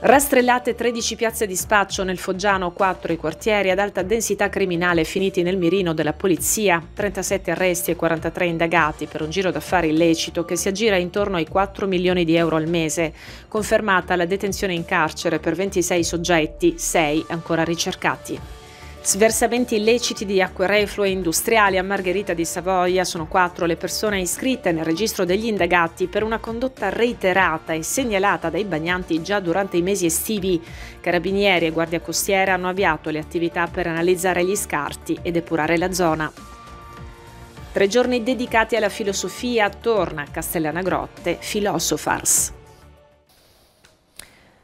Rastrellate 13 piazze di spaccio nel Foggiano, 4 i quartieri ad alta densità criminale finiti nel mirino della polizia, 37 arresti e 43 indagati per un giro d'affari illecito che si aggira intorno ai 4 milioni di euro al mese, confermata la detenzione in carcere per 26 soggetti, 6 ancora ricercati. Sversamenti illeciti di acque reflue industriali a Margherita di Savoia sono quattro le persone iscritte nel registro degli indagati per una condotta reiterata e segnalata dai bagnanti già durante i mesi estivi. Carabinieri e Guardia Costiera hanno avviato le attività per analizzare gli scarti e depurare la zona. Tre giorni dedicati alla filosofia attorno a Castellana Grotte Filosofars.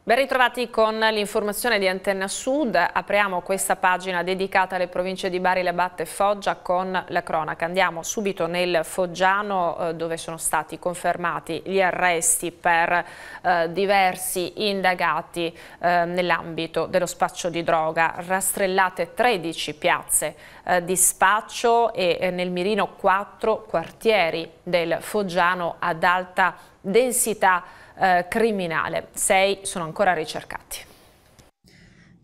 Ben ritrovati con l'informazione di Antenna Sud. Apriamo questa pagina dedicata alle province di Bari, Labatte e Foggia con la cronaca. Andiamo subito nel Foggiano eh, dove sono stati confermati gli arresti per eh, diversi indagati eh, nell'ambito dello spaccio di droga. Rastrellate 13 piazze di spaccio e nel mirino 4 quartieri del Foggiano ad alta densità eh, criminale. Sei sono ancora ricercati.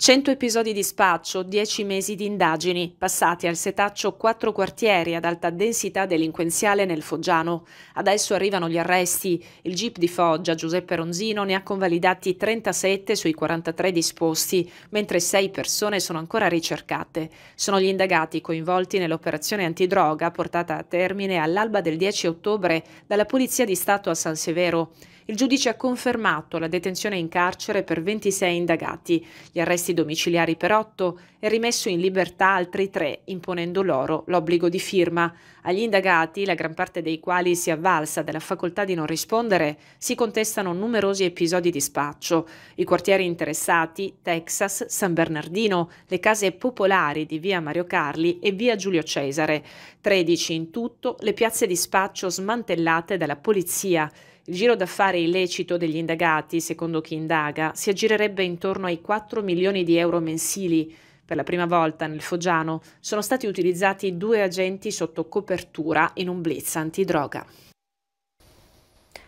100 episodi di spaccio, 10 mesi di indagini, passati al setaccio 4 quartieri ad alta densità delinquenziale nel Foggiano. Adesso arrivano gli arresti. Il GIP di Foggia, Giuseppe Ronzino, ne ha convalidati 37 sui 43 disposti, mentre 6 persone sono ancora ricercate. Sono gli indagati coinvolti nell'operazione antidroga portata a termine all'alba del 10 ottobre dalla Polizia di Stato a San Severo. Il giudice ha confermato la detenzione in carcere per 26 indagati, gli arresti domiciliari per 8 e rimesso in libertà altri 3, imponendo loro l'obbligo di firma. Agli indagati, la gran parte dei quali si avvalsa della facoltà di non rispondere, si contestano numerosi episodi di spaccio. I quartieri interessati, Texas, San Bernardino, le case popolari di via Mario Carli e via Giulio Cesare. 13 in tutto le piazze di spaccio smantellate dalla polizia. Il giro d'affari illecito degli indagati, secondo chi indaga, si aggirerebbe intorno ai 4 milioni di euro mensili. Per la prima volta nel Foggiano sono stati utilizzati due agenti sotto copertura in un blitz antidroga.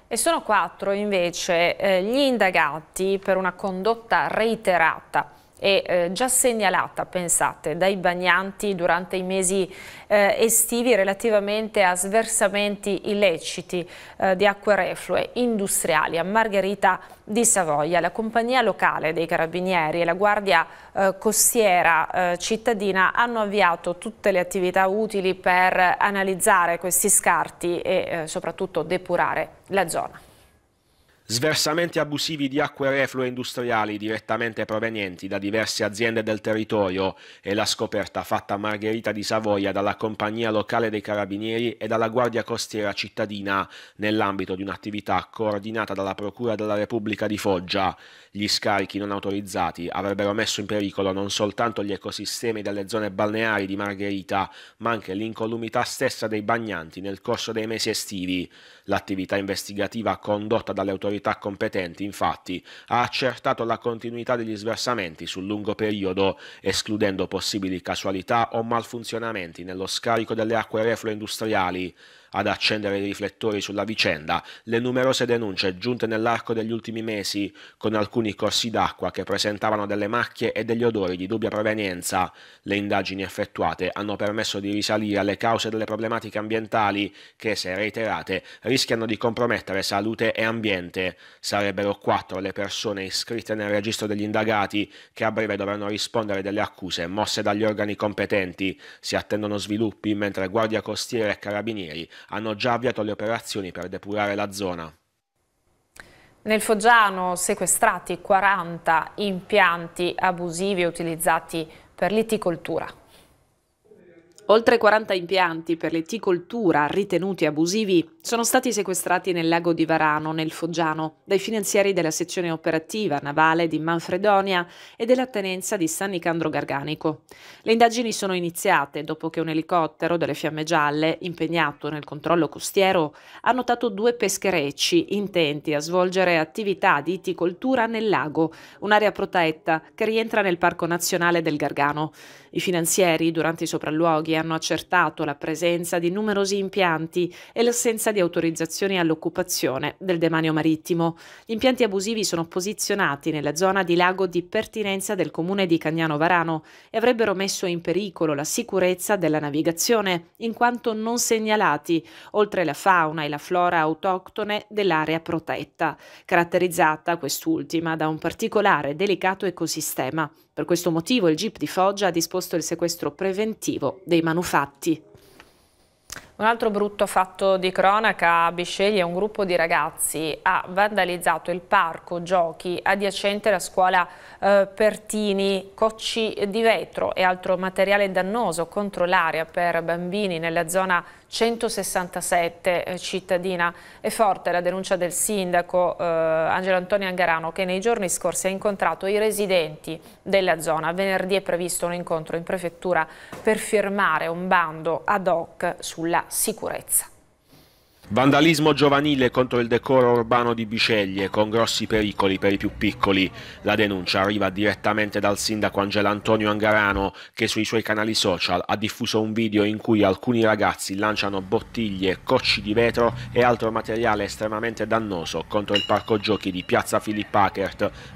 E sono quattro invece eh, gli indagati per una condotta reiterata e eh, già segnalata, pensate, dai bagnanti durante i mesi eh, estivi relativamente a sversamenti illeciti eh, di acque reflue industriali a Margherita di Savoia. La compagnia locale dei carabinieri e la guardia eh, costiera eh, cittadina hanno avviato tutte le attività utili per analizzare questi scarti e eh, soprattutto depurare la zona. Sversamenti abusivi di acque reflue industriali direttamente provenienti da diverse aziende del territorio e la scoperta fatta a Margherita di Savoia dalla compagnia locale dei carabinieri e dalla guardia costiera cittadina nell'ambito di un'attività coordinata dalla Procura della Repubblica di Foggia. Gli scarichi non autorizzati avrebbero messo in pericolo non soltanto gli ecosistemi delle zone balneari di Margherita, ma anche l'incolumità stessa dei bagnanti nel corso dei mesi estivi. L'attività investigativa condotta dalle autorità autorità competenti, infatti, ha accertato la continuità degli sversamenti sul lungo periodo, escludendo possibili casualità o malfunzionamenti nello scarico delle acque reflue industriali, ad accendere i riflettori sulla vicenda le numerose denunce giunte nell'arco degli ultimi mesi con alcuni corsi d'acqua che presentavano delle macchie e degli odori di dubbia provenienza. Le indagini effettuate hanno permesso di risalire alle cause delle problematiche ambientali che, se reiterate, rischiano di compromettere salute e ambiente. Sarebbero quattro le persone iscritte nel registro degli indagati che a breve dovranno rispondere delle accuse mosse dagli organi competenti. Si attendono sviluppi mentre Guardia Costiera e Carabinieri hanno già avviato le operazioni per depurare la zona. Nel Foggiano sequestrati 40 impianti abusivi utilizzati per l'iticoltura. Oltre 40 impianti per l'eticoltura ritenuti abusivi sono stati sequestrati nel lago di Varano, nel Foggiano, dai finanzieri della sezione operativa navale di Manfredonia e della tenenza di San Nicandro Garganico. Le indagini sono iniziate dopo che un elicottero delle Fiamme Gialle, impegnato nel controllo costiero, ha notato due pescherecci intenti a svolgere attività di iticoltura nel lago, un'area protetta che rientra nel Parco Nazionale del Gargano. I finanzieri, durante i sopralluoghi, hanno accertato la presenza di numerosi impianti e l'assenza richiesta di autorizzazione all'occupazione del demanio marittimo. Gli impianti abusivi sono posizionati nella zona di lago di pertinenza del comune di Cagnano Varano e avrebbero messo in pericolo la sicurezza della navigazione, in quanto non segnalati, oltre la fauna e la flora autoctone dell'area protetta, caratterizzata quest'ultima da un particolare delicato ecosistema. Per questo motivo il GIP di Foggia ha disposto il sequestro preventivo dei manufatti. Un altro brutto fatto di cronaca a Bisceglie, un gruppo di ragazzi ha vandalizzato il parco giochi adiacente alla scuola eh, Pertini, cocci di vetro e altro materiale dannoso contro l'aria per bambini nella zona 167 eh, cittadina. È forte la denuncia del sindaco eh, Angelo Antonio Angarano che nei giorni scorsi ha incontrato i residenti della zona. Venerdì è previsto un incontro in prefettura per firmare un bando ad hoc sulla sicurezza. Vandalismo giovanile contro il decoro urbano di Biceglie, con grossi pericoli per i più piccoli. La denuncia arriva direttamente dal sindaco Angelo Antonio Angarano, che sui suoi canali social ha diffuso un video in cui alcuni ragazzi lanciano bottiglie, cocci di vetro e altro materiale estremamente dannoso contro il parco giochi di Piazza Philipp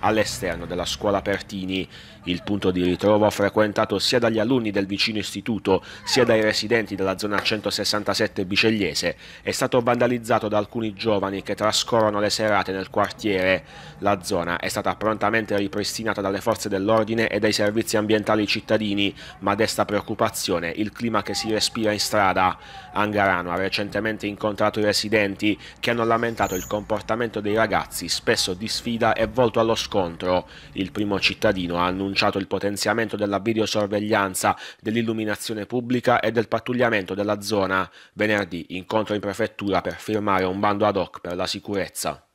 all'esterno della scuola Pertini. Il punto di ritrovo frequentato sia dagli alunni del vicino istituto sia dai residenti della zona 167 bicegliese è stato vandalizzato da alcuni giovani che trascorrono le serate nel quartiere. La zona è stata prontamente ripristinata dalle forze dell'ordine e dai servizi ambientali cittadini, ma desta preoccupazione il clima che si respira in strada. Angarano ha recentemente incontrato i residenti che hanno lamentato il comportamento dei ragazzi, spesso di sfida e volto allo scontro. Il primo cittadino ha annunciato il potenziamento della videosorveglianza, dell'illuminazione pubblica e del pattugliamento della zona. Venerdì incontro in prefettura per firmare un bando ad hoc per la sicurezza.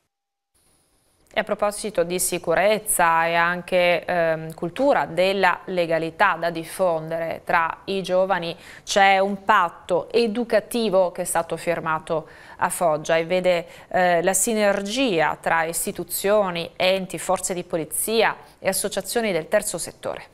E a proposito di sicurezza e anche ehm, cultura della legalità da diffondere tra i giovani, c'è un patto educativo che è stato firmato a Foggia e vede eh, la sinergia tra istituzioni, enti, forze di polizia e associazioni del terzo settore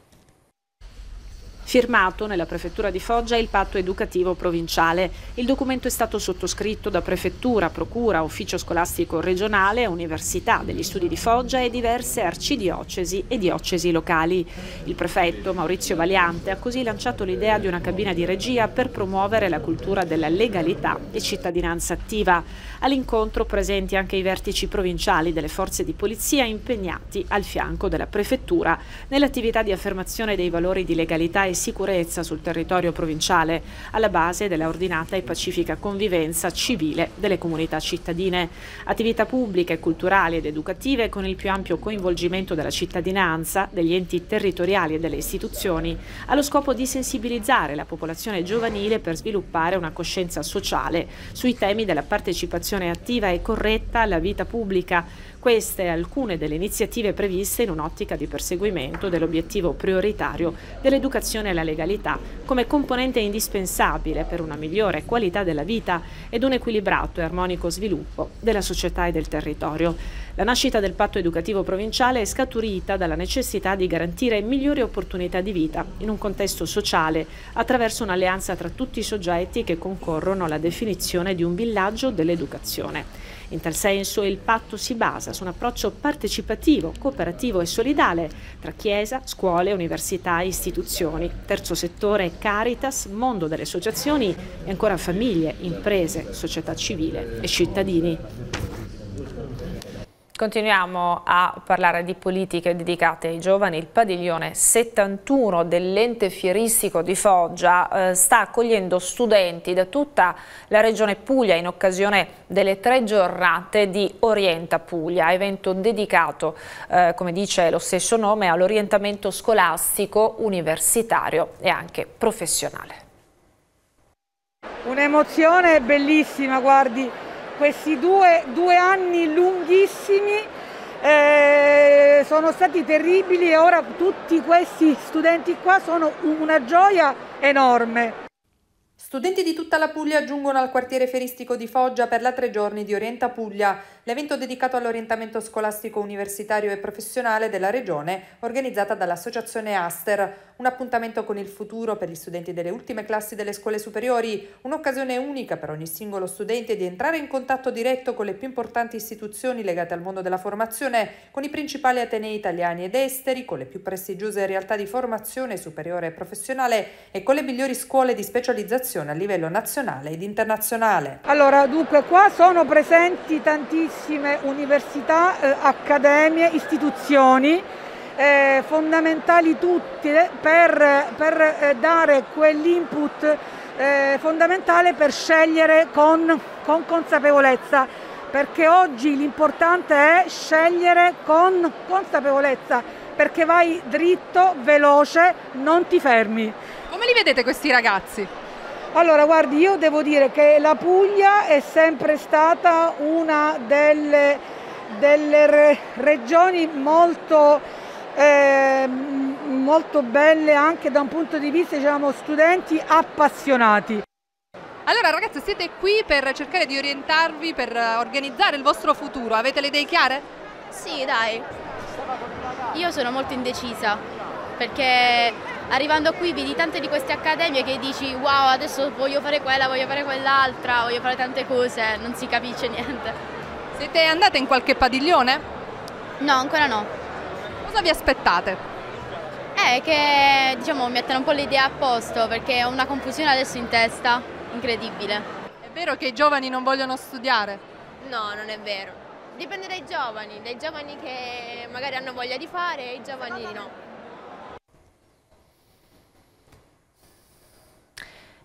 firmato nella prefettura di Foggia il patto educativo provinciale. Il documento è stato sottoscritto da prefettura, procura, ufficio scolastico regionale, università degli studi di Foggia e diverse arcidiocesi e diocesi locali. Il prefetto Maurizio Valiante ha così lanciato l'idea di una cabina di regia per promuovere la cultura della legalità e cittadinanza attiva. All'incontro presenti anche i vertici provinciali delle forze di polizia impegnati al fianco della prefettura nell'attività di affermazione dei valori di legalità e sicurezza sul territorio provinciale, alla base della ordinata e pacifica convivenza civile delle comunità cittadine. Attività pubbliche, culturali ed educative con il più ampio coinvolgimento della cittadinanza, degli enti territoriali e delle istituzioni, allo scopo di sensibilizzare la popolazione giovanile per sviluppare una coscienza sociale sui temi della partecipazione attiva e corretta alla vita pubblica, queste alcune delle iniziative previste in un'ottica di perseguimento dell'obiettivo prioritario dell'educazione alla legalità come componente indispensabile per una migliore qualità della vita ed un equilibrato e armonico sviluppo della società e del territorio. La nascita del patto educativo provinciale è scaturita dalla necessità di garantire migliori opportunità di vita in un contesto sociale attraverso un'alleanza tra tutti i soggetti che concorrono alla definizione di un villaggio dell'educazione. In tal senso il patto si basa su un approccio partecipativo, cooperativo e solidale tra Chiesa, scuole, università, istituzioni, terzo settore, Caritas, mondo delle associazioni e ancora famiglie, imprese, società civile e cittadini. Continuiamo a parlare di politiche dedicate ai giovani. Il padiglione 71 dell'ente fieristico di Foggia eh, sta accogliendo studenti da tutta la regione Puglia in occasione delle tre giornate di Orienta Puglia, evento dedicato, eh, come dice lo stesso nome, all'orientamento scolastico, universitario e anche professionale. Un'emozione bellissima, guardi, questi due, due anni lunghissimi eh, sono stati terribili e ora tutti questi studenti qua sono una gioia enorme. Studenti di tutta la Puglia giungono al quartiere feristico di Foggia per la tre giorni di Orienta Puglia, l'evento dedicato all'orientamento scolastico universitario e professionale della regione organizzata dall'associazione Aster, un appuntamento con il futuro per gli studenti delle ultime classi delle scuole superiori, un'occasione unica per ogni singolo studente di entrare in contatto diretto con le più importanti istituzioni legate al mondo della formazione, con i principali atenei italiani ed esteri, con le più prestigiose realtà di formazione superiore e professionale e con le migliori scuole di specializzazione collaborazione a livello nazionale ed internazionale. Allora, dunque qua sono presenti tantissime università, eh, accademie, istituzioni eh, fondamentali tutte per, per eh, dare quell'input eh, fondamentale per scegliere con, con consapevolezza perché oggi l'importante è scegliere con consapevolezza perché vai dritto, veloce, non ti fermi. Come li vedete questi ragazzi? Allora, guardi, io devo dire che la Puglia è sempre stata una delle, delle re, regioni molto, eh, molto belle anche da un punto di vista, diciamo, studenti appassionati. Allora ragazzi siete qui per cercare di orientarvi, per organizzare il vostro futuro, avete le idee chiare? Sì dai, io sono molto indecisa perché arrivando qui vedi tante di queste accademie che dici wow adesso voglio fare quella, voglio fare quell'altra, voglio fare tante cose, non si capisce niente. Siete andate in qualche padiglione? No, ancora no. Cosa vi aspettate? Eh, che diciamo mettano un po' le idee a posto perché ho una confusione adesso in testa, incredibile. È vero che i giovani non vogliono studiare? No, non è vero. Dipende dai giovani, dai giovani che magari hanno voglia di fare e i giovani no.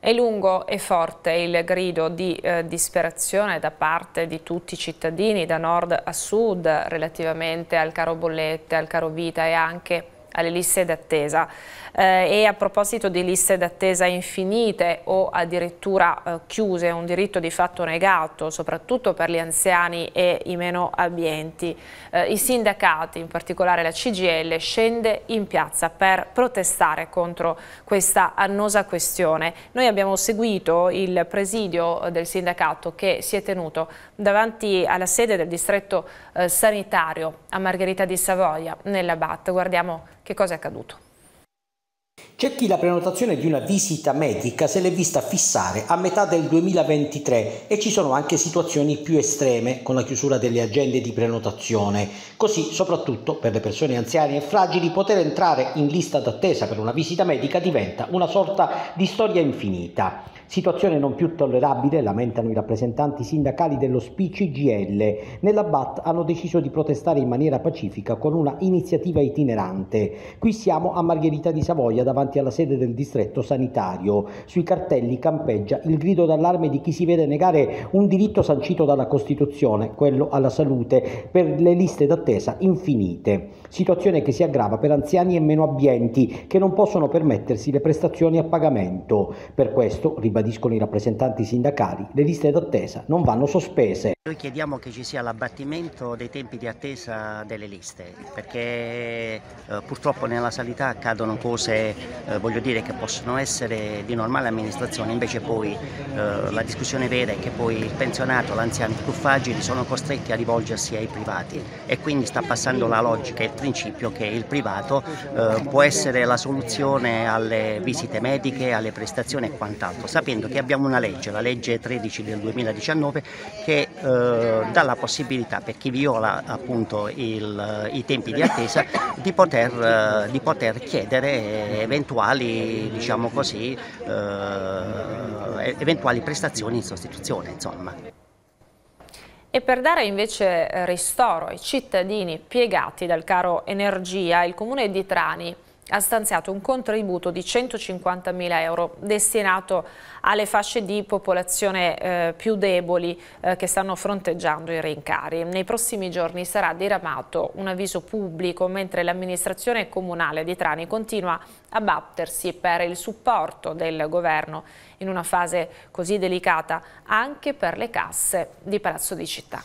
È lungo e forte il grido di eh, disperazione da parte di tutti i cittadini da nord a sud relativamente al caro bollette, al caro vita e anche alle liste d'attesa eh, e a proposito di liste d'attesa infinite o addirittura eh, chiuse, un diritto di fatto negato soprattutto per gli anziani e i meno abbienti, eh, i sindacati, in particolare la CGL, scende in piazza per protestare contro questa annosa questione. Noi abbiamo seguito il presidio del sindacato che si è tenuto davanti alla sede del distretto eh, sanitario a Margherita di Savoia nella BAT. Guardiamo che cosa è accaduto? C'è chi la prenotazione di una visita medica se l'è vista fissare a metà del 2023 e ci sono anche situazioni più estreme con la chiusura delle agende di prenotazione. Così, soprattutto per le persone anziane e fragili, poter entrare in lista d'attesa per una visita medica diventa una sorta di storia infinita. Situazione non più tollerabile, lamentano i rappresentanti sindacali dello SPCGL. Nella BAT hanno deciso di protestare in maniera pacifica con una iniziativa itinerante. Qui siamo a Margherita di Savoia, davanti alla sede del distretto sanitario. Sui cartelli campeggia il grido d'allarme di chi si vede negare un diritto sancito dalla Costituzione, quello alla salute, per le liste d'attesa infinite situazione che si aggrava per anziani e meno abbienti che non possono permettersi le prestazioni a pagamento. Per questo, ribadiscono i rappresentanti sindacali, le liste d'attesa non vanno sospese. Noi chiediamo che ci sia l'abbattimento dei tempi di attesa delle liste, perché eh, purtroppo nella sanità accadono cose, eh, voglio dire, che possono essere di normale amministrazione, invece poi eh, la discussione vera è che poi il pensionato, l'anziano, i più fragili sono costretti a rivolgersi ai privati e quindi sta passando la logica, principio che il privato eh, può essere la soluzione alle visite mediche, alle prestazioni e quant'altro, sapendo che abbiamo una legge, la legge 13 del 2019, che eh, dà la possibilità per chi viola appunto il, i tempi di attesa di poter, eh, di poter chiedere eventuali, diciamo così, eh, eventuali prestazioni in sostituzione. Insomma. E per dare invece eh, ristoro ai cittadini piegati dal caro energia, il comune di Trani ha stanziato un contributo di 150.000 euro destinato alle fasce di popolazione eh, più deboli eh, che stanno fronteggiando i rincari. Nei prossimi giorni sarà diramato un avviso pubblico mentre l'amministrazione comunale di Trani continua a battersi per il supporto del governo in una fase così delicata anche per le casse di Palazzo di Città.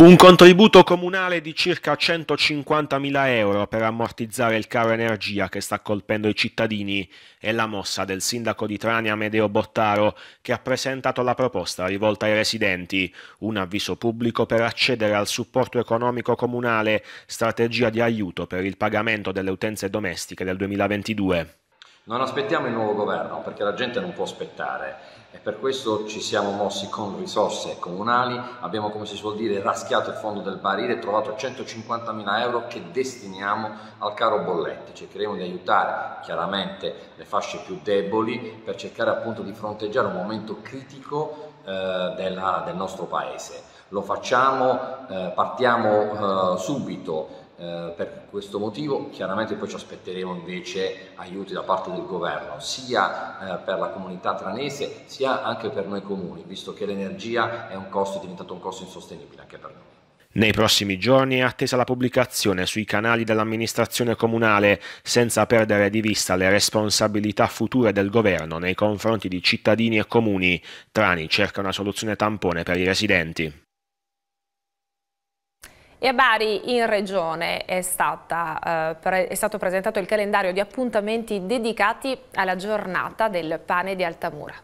Un contributo comunale di circa 150.000 euro per ammortizzare il caro energia che sta colpendo i cittadini è la mossa del sindaco di Trani Amedeo Bottaro che ha presentato la proposta rivolta ai residenti, un avviso pubblico per accedere al supporto economico comunale, strategia di aiuto per il pagamento delle utenze domestiche del 2022. Non aspettiamo il nuovo governo perché la gente non può aspettare Ecco, per questo ci siamo mossi con risorse comunali, abbiamo come si suol dire raschiato il fondo del barile e trovato 150.000 euro che destiniamo al caro bollette. Cercheremo di aiutare chiaramente le fasce più deboli per cercare appunto di fronteggiare un momento critico eh, della, del nostro paese. Lo facciamo, eh, partiamo eh, subito eh, per questo motivo chiaramente poi ci aspetteremo invece aiuti da parte del governo sia eh, per la comunità tranese sia anche per noi comuni visto che l'energia è, un costo, è diventato un costo insostenibile anche per noi. Nei prossimi giorni è attesa la pubblicazione sui canali dell'amministrazione comunale, senza perdere di vista le responsabilità future del governo nei confronti di cittadini e comuni. Trani cerca una soluzione tampone per i residenti. E a Bari in regione è, stata, eh, è, stato presentato il calendario di appuntamenti dedicati alla giornata del pane di Altamura.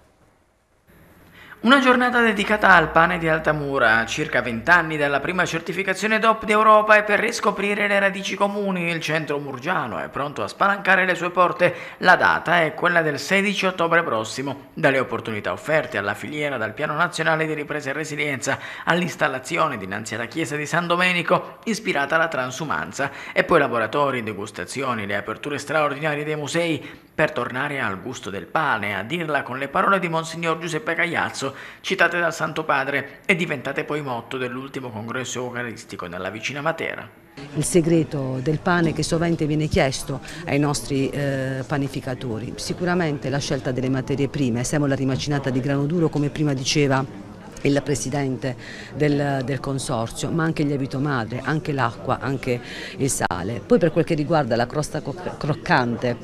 Una giornata dedicata al pane di Altamura, circa 20 anni dalla prima certificazione DOP d'Europa e per riscoprire le radici comuni, il centro murgiano è pronto a spalancare le sue porte. La data è quella del 16 ottobre prossimo. Dalle opportunità offerte alla filiera dal Piano Nazionale di Ripresa e Resilienza all'installazione dinanzi alla chiesa di San Domenico, ispirata alla transumanza, e poi laboratori, degustazioni, le aperture straordinarie dei musei, per tornare al gusto del pane, a dirla con le parole di Monsignor Giuseppe Cagliazzo Passo, citate dal Santo Padre e diventate poi motto dell'ultimo congresso eucaristico nella vicina Matera. Il segreto del pane che sovente viene chiesto ai nostri eh, panificatori, sicuramente la scelta delle materie prime, semola rimacinata di grano duro come prima diceva il presidente del, del, consorzio, ma anche il lievito madre, anche l'acqua, anche il sale. Poi per quel che riguarda la crosta croccante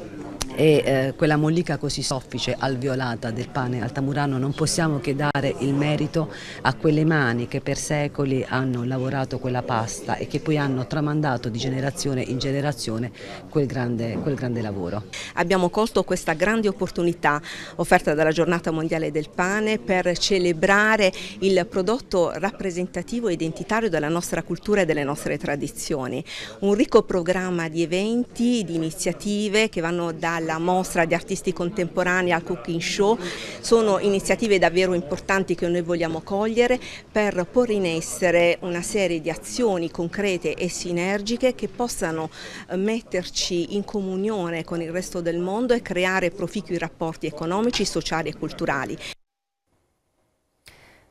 e eh, quella mollica così soffice, alveolata del pane altamurano non possiamo che dare il merito a quelle mani che per secoli hanno lavorato quella pasta e che poi hanno tramandato di generazione in generazione quel grande, quel grande lavoro. Abbiamo colto questa grande opportunità offerta dalla giornata mondiale del pane per celebrare il prodotto rappresentativo e identitario della nostra cultura e delle nostre tradizioni. Un ricco programma di eventi, di iniziative che vanno dalle alla mostra di artisti contemporanei al cooking show, sono iniziative davvero importanti che noi vogliamo cogliere per porre in essere una serie di azioni concrete e sinergiche che possano eh, metterci in comunione con il resto del mondo e creare proficui rapporti economici, sociali e culturali.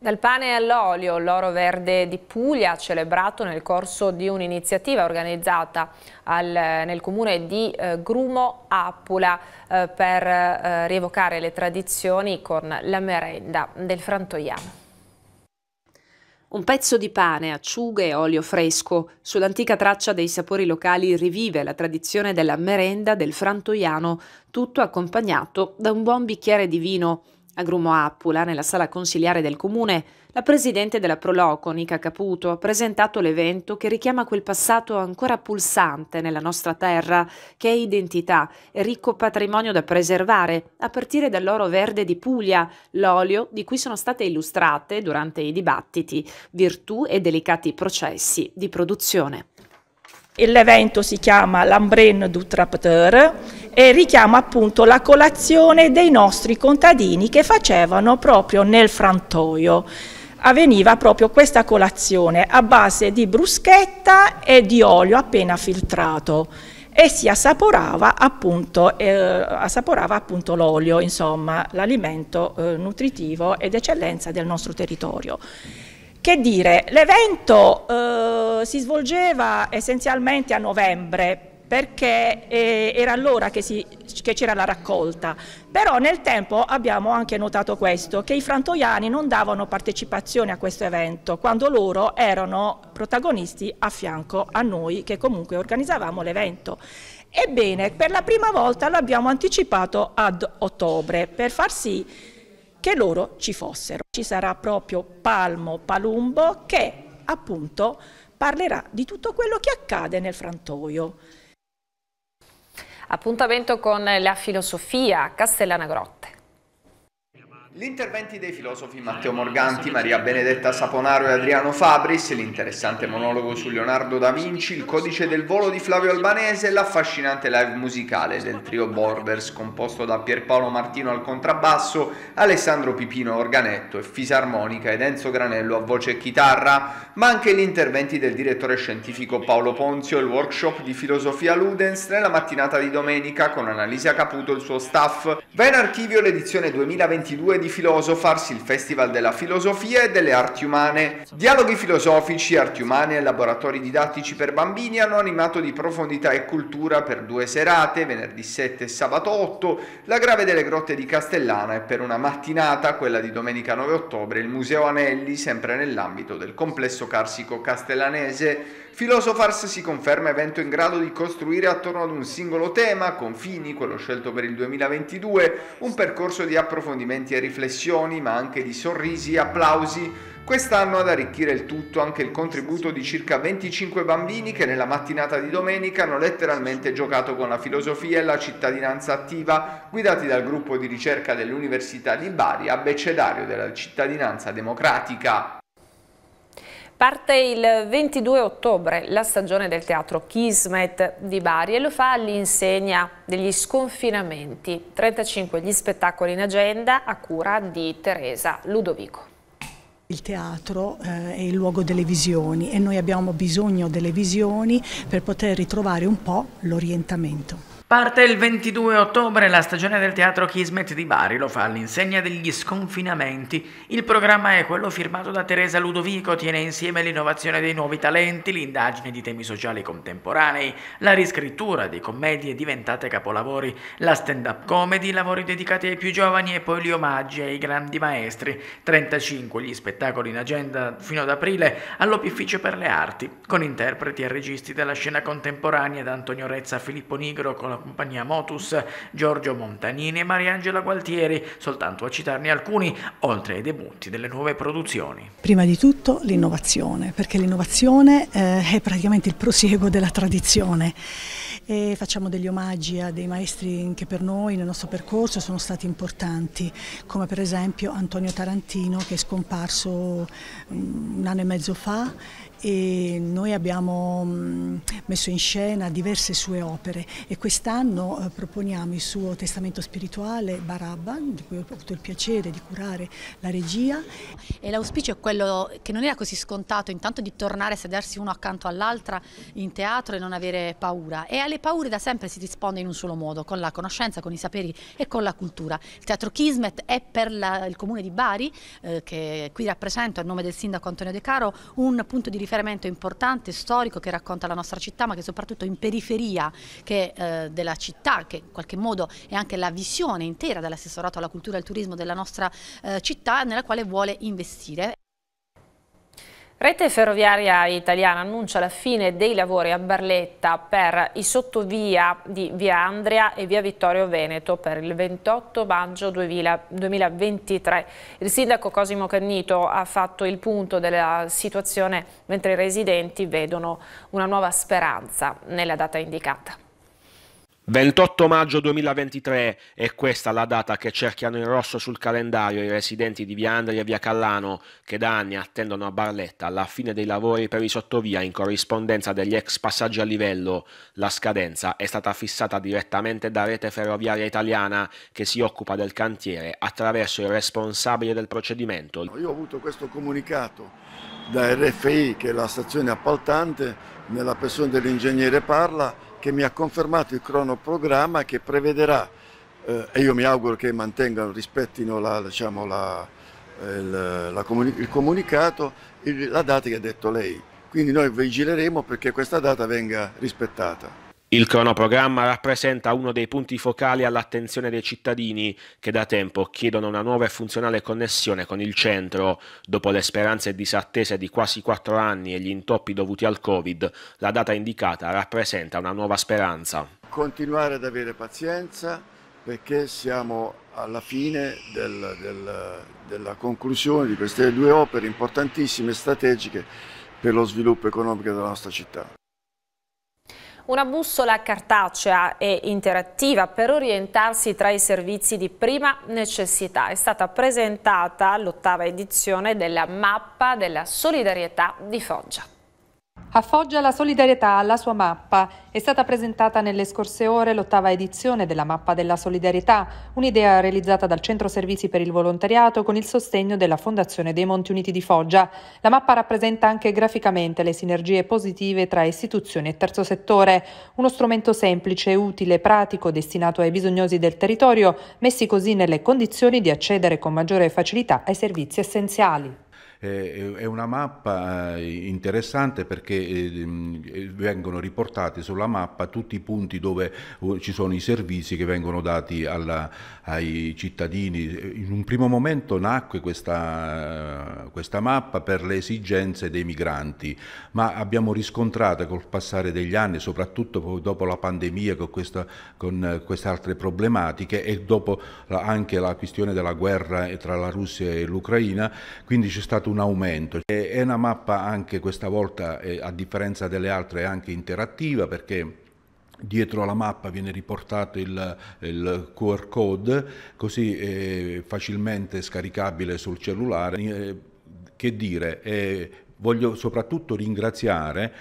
Dal pane all'olio, l'oro verde di Puglia celebrato nel corso di un'iniziativa organizzata al, nel comune di eh, Grumo Appula eh, per eh, rievocare le tradizioni con la merenda del frantoiano. Un pezzo di pane, acciughe e olio fresco. Sull'antica traccia dei sapori locali rivive la tradizione della merenda del frantoiano, tutto accompagnato da un buon bicchiere di vino. A Grumo Appula, nella sala consiliare del comune, la presidente della Proloco, Nica Caputo, ha presentato l'evento che richiama quel passato ancora pulsante nella nostra terra, che è identità e ricco patrimonio da preservare, a partire dall'oro verde di Puglia, l'olio di cui sono state illustrate durante i dibattiti virtù e delicati processi di produzione. L'evento si chiama L'Ambren du Trapteur e richiama appunto la colazione dei nostri contadini che facevano proprio nel frantoio. Avveniva proprio questa colazione a base di bruschetta e di olio appena filtrato e si assaporava appunto, eh, appunto l'olio, insomma, l'alimento eh, nutritivo ed eccellenza del nostro territorio. Che dire, l'evento eh, si svolgeva essenzialmente a novembre, perché eh, era allora che, c'era la raccolta. Però nel tempo abbiamo anche notato questo, che i frantoiani non davano partecipazione a questo evento, quando loro erano protagonisti a fianco a noi che comunque organizzavamo l'evento. Ebbene, per la prima volta l'abbiamo anticipato ad ottobre per far sì che loro ci fossero. Ci sarà proprio Palmo Palumbo che appunto parlerà di tutto quello che accade nel frantoio. Appuntamento con la filosofia Castellana Grotte. Gli interventi dei filosofi Matteo ah, Morganti, Maria Benedetta Saponaro e Adriano Fabris, l'interessante monologo su Leonardo da Vinci, il codice del volo di Flavio Albanese e l'affascinante live musicale del trio Borders composto da Pierpaolo Martino al contrabbasso, Alessandro Pipino organetto e fisarmonica ed Enzo Granello a voce e chitarra, ma anche gli interventi del direttore scientifico Paolo Ponzio e il workshop di filosofia Ludens nella mattinata di domenica con Annalisa Caputo e il suo staff. Va in archivio l'edizione 2022 di Filosofarsi, il Festival della Filosofia e delle Arti Umane. Dialoghi filosofici, arti umane e laboratori didattici per bambini hanno animato di profondità e cultura per due serate, venerdì 7 e sabato 8, la Grave delle Grotte di Castellana e per una mattinata, quella di domenica 9 ottobre, il Museo Anelli, sempre nell'ambito del complesso carsico castellanese. Philosophers si conferma evento in grado di costruire attorno ad un singolo tema, confini, quello scelto per il 2022, un percorso di approfondimenti e riflessioni, ma anche di sorrisi e applausi. Quest'anno ad arricchire il tutto anche il contributo di circa 25 bambini che nella mattinata di domenica hanno letteralmente giocato con la filosofia e la cittadinanza attiva, guidati dal gruppo di ricerca dell'Università di Bari, abbecedario della cittadinanza democratica. Parte il 22 ottobre la stagione del teatro Kismet di Bari e lo fa all'insegna degli sconfinamenti. 35 gli spettacoli in agenda a cura di Teresa Ludovico. Il teatro eh, è il luogo delle visioni e noi abbiamo bisogno delle visioni per poter ritrovare un po' l'orientamento. Parte il 22 ottobre la stagione del teatro Kismet di Bari, lo fa all'insegna degli sconfinamenti. Il programma è quello firmato da Teresa Ludovico, tiene insieme l'innovazione dei nuovi talenti, l'indagine di temi sociali contemporanei, la riscrittura di commedie diventate capolavori, la stand-up comedy, lavori dedicati ai più giovani e poi gli omaggi ai grandi maestri. 35 gli spettacoli in agenda fino ad aprile all'Opificio per le Arti, con interpreti e registi della scena contemporanea da Antonio Rezza a Filippo Nigro con la compagnia Motus, Giorgio Montanini e Mariangela Gualtieri, soltanto a citarne alcuni, oltre ai debutti delle nuove produzioni. Prima di tutto l'innovazione, perché l'innovazione eh, è praticamente il prosieguo della tradizione. E facciamo degli omaggi a dei maestri che per noi nel nostro percorso sono stati importanti, come per esempio Antonio Tarantino che è scomparso mm, un anno e mezzo fa e noi abbiamo mm, messo in scena diverse sue opere e quest'anno eh, proponiamo il suo testamento spirituale Barabba, di cui ho avuto il piacere di curare la regia. E l'auspicio è quello che non era così scontato intanto di tornare a sedersi uno accanto all'altra in teatro e non avere paura e alle paure da sempre si risponde in un solo modo, con la conoscenza, con i saperi e con la cultura. Il Teatro Kismet è per la, il comune di Bari, eh, che qui rappresento a nome del sindaco Antonio De Caro, un punto di riferimento riferimento importante, storico, che racconta la nostra città, ma che soprattutto in periferia che, eh, della città, che in qualche modo è anche la visione intera dell'assessorato alla cultura e al turismo della nostra eh, città, nella quale vuole investire. Rete Ferroviaria Italiana annuncia la fine dei lavori a Barletta per i sottovia di Via Andria e Via Vittorio Veneto per il 28 maggio 2023. Il sindaco Cosimo Cannito ha fatto il punto della situazione mentre i residenti vedono una nuova speranza nella data indicata. 28 maggio 2023 è questa la data che cerchiano in rosso sul calendario i residenti di Via Andria e Via Callano che da anni attendono a Barletta la fine dei lavori per i sottovia in corrispondenza degli ex passaggi a livello. La scadenza è stata fissata direttamente da Rete Ferroviaria Italiana che si occupa del cantiere attraverso il responsabile del procedimento. Io ho avuto questo comunicato da RFI che è la stazione appaltante nella persona dell'ingegnere Parla che mi ha confermato il cronoprogramma che prevederà, eh, e io mi auguro che mantengano, rispettino la, diciamo, la, eh, il, la comuni il, comunicato, il, la data che ha detto lei. Quindi noi vigileremo perché questa data venga rispettata. Il cronoprogramma rappresenta uno dei punti focali all'attenzione dei cittadini che da tempo chiedono una nuova e funzionale connessione con il centro. Dopo le speranze disattese di quasi quattro anni e gli intoppi dovuti al Covid, la data indicata rappresenta una nuova speranza. Continuare ad avere pazienza perché siamo alla fine del, del, della conclusione di queste due opere importantissime e strategiche per lo sviluppo economico della nostra città una bussola cartacea e interattiva per orientarsi tra i servizi di prima necessità. È stata presentata all'ottava edizione della Mappa della Solidarietà di Foggia. A Foggia la solidarietà alla sua mappa. È stata presentata nelle scorse ore l'ottava edizione della Mappa della Solidarietà, un'idea realizzata dal Centro Servizi per il Volontariato con il sostegno della Fondazione dei Monti Uniti di Foggia. La mappa rappresenta anche graficamente le sinergie positive tra istituzioni e terzo settore, uno strumento semplice, utile, pratico, destinato ai bisognosi del territorio, messi così nelle condizioni di accedere con maggiore facilità ai servizi essenziali è una mappa eh, interessante perché ehm, vengono riportati sulla mappa tutti i punti dove uh, ci sono i servizi che vengono dati alla, ai cittadini. In un primo momento nacque questa, questa mappa per le esigenze dei migranti, ma abbiamo riscontrato col passare degli anni, soprattutto dopo la pandemia con, questa, con queste altre problematiche e dopo anche la questione della guerra tra la Russia e l'Ucraina, quindi c'è stato un aumento. È una mappa anche questa volta, eh, a differenza delle altre, anche interattiva perché dietro alla mappa viene riportato il, il QR code così eh, facilmente scaricabile sul cellulare. Eh, che dire, voglio soprattutto ringraziare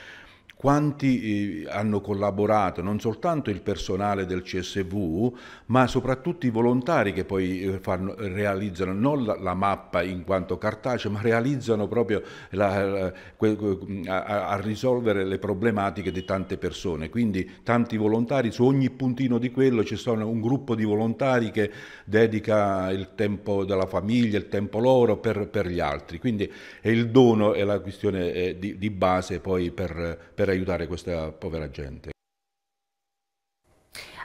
quanti eh, hanno collaborato, non soltanto il personale del CSV, ma soprattutto i volontari che poi eh, fanno, realizzano non la, la, mappa in quanto cartacea, ma realizzano proprio la, la, a, a, risolvere le problematiche di tante persone. Quindi tanti volontari, su ogni puntino di quello ci sono un gruppo di volontari che dedica il tempo della famiglia, il tempo loro per, per gli altri. Quindi è il dono è la questione eh, di, di base poi per, per aiutare questa povera gente.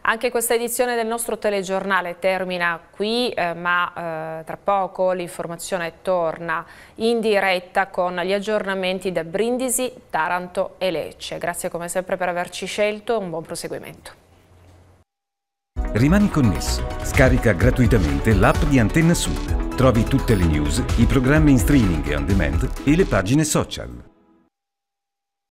Anche questa edizione del nostro telegiornale termina qui, eh, ma eh, tra poco l'informazione torna in diretta con gli aggiornamenti da Brindisi, Taranto e Lecce. Grazie come sempre per averci scelto, un buon proseguimento. Rimani connesso, scarica gratuitamente l'app di Antenna Sud. Trovi tutte le news, i programmi in streaming e on demand e le pagine social.